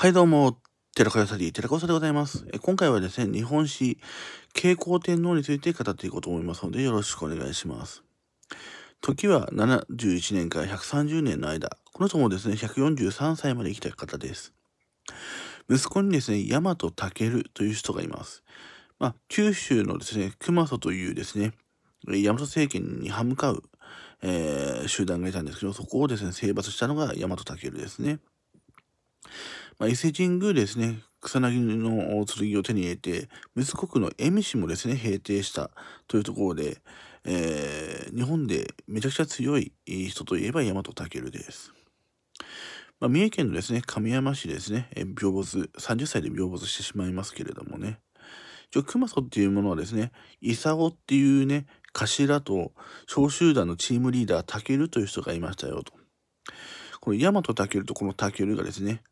はいどうも、寺子屋サリー、寺子屋さでございます。今回はですね、日本史、慶光天皇について語っていこうと思いますので、よろしくお願いします。時は71年から130年の間、この人もですね、143歳まで生きた方です。息子にですね、大和武という人がいます。まあ、九州のですね、熊祖というですね、大和政権に歯向かう、えー、集団がいたんですけど、そこをですね、征伐したのが大和武ですね。まあ、伊勢神宮ですね、草薙の剣を手に入れて、息子国の蝦夷もですね、平定したというところで、えー、日本でめちゃくちゃ強い人といえば大和武です。まあ、三重県のですね、亀山市ですね、え病没、30歳で病没してしまいますけれどもね、熊祖っていうものはですね、伊佐オっていうね、頭と小集団のチームリーダー、タケルという人がいましたよと。このヤマトタケルとこのタケルがですね、